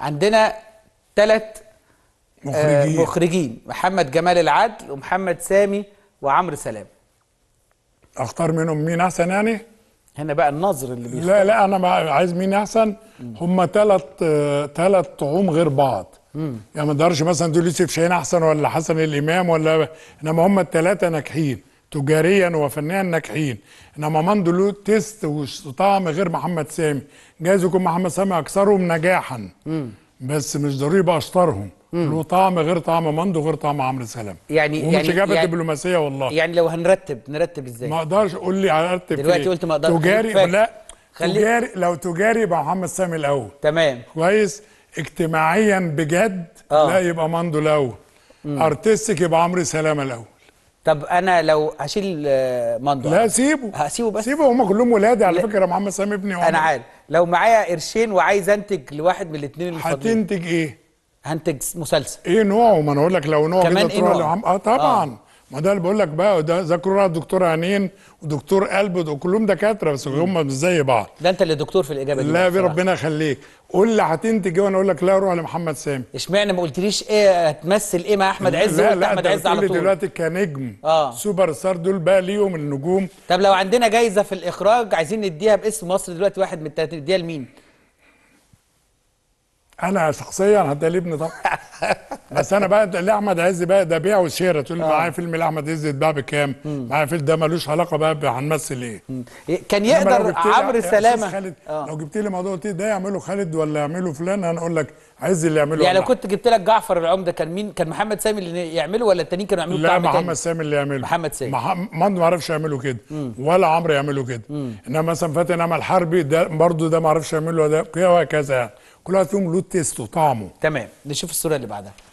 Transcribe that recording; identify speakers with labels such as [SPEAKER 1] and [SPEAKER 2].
[SPEAKER 1] عندنا ثلاث آه، مخرجين. مخرجين محمد جمال العدل ومحمد سامي وعمرو سلام اختار منهم مين احسن يعني هنا بقى النظر اللي بيختار. لا لا انا عايز مين احسن هم ثلاث آه، ثلاث طعوم غير بعض يعني ما اقدرش مثلا دول يوسف شاهين احسن ولا حسن الامام ولا انما هم الثلاثه ناجحين تجاريا وفنيا ناجحين انما ماندو له تيست وطعم غير محمد سامي جايز يكون محمد سامي اكثرهم نجاحا مم. بس مش ضروري يبقى اشطرهم له طعم غير طعم ماندو غير طعم عمرو سلام يعني ومش يعني-, يعني دبلوماسيه والله يعني لو هنرتب نرتب ازاي ما اقدرش قول لي ارتب دلوقتي قلت ما اقدرش تجاري لا خلي... تجاري لو تجاري يبقى محمد سامي الاول تمام كويس اجتماعيا بجد آه. لا يبقى ماندو الاول ارتستيك يبقى عمرو سلامه الاول طب انا لو هشيل آه، مندو لا سيبه هسيبه بس سيبه هم كلهم ولادي على فكره محمد سامي ابني انا عارف لو معايا قرشين وعايز انتج لواحد من الاثنين اللي فاضلين هتنتج ايه هنتج مسلسل ايه نوعه ما انا اقول لك لو نوعه كمان إيه نوعه؟ اه طبعا آه. ما ده اللي بقول لك بقى ده ذاكروا دكتور عينين ودكتور قلب كلهم دكاتره بس هم مش زي بعض ده انت اللي دكتور في الاجابه دي لا في ربنا يخليك قول لي هتنتج وانا اقول لك لا روح لمحمد سامي اشمعنى ما قلتليش ايه هتمثل ايه مع احمد عز لا لا احمد عز على طول دلوقتي كنجم اه سوبر ستار دول بقى ليهم النجوم طب لو عندنا جايزه في الاخراج عايزين نديها باسم مصر دلوقتي واحد من الثلاثه نديها لمين؟ انا شخصيا هديها لابني طبعا بس انا بقى احمد عز بقى ده بيع وشراء تقول لي آه. معايا فيلم لاحمد عز اتباع بكام؟ معايا فيلم ده ملوش علاقه بقى هنمثل إيه. ايه؟ كان يقدر عمرو سلامه خالد آه. لو جبت لي موضوع قلت ده يعمله خالد ولا يعمله فلان انا اقول لك عز اللي يعمله يعني لو كنت جبت لك جعفر العمده كان مين كان محمد سامي اللي يعمله ولا التانيين كانوا يعملوه لا محمد سامي اللي يعمله محمد سامي مح... ما اعرفش يعمله كده ولا عمرو يعمله كده انما مثلا فاتن امل حربي ده برضه ده ما اعرفش يعمله ده وهكذا يعني كل واحد فيهم له تيست وطعمه تمام نشوف الصوره اللي بعدها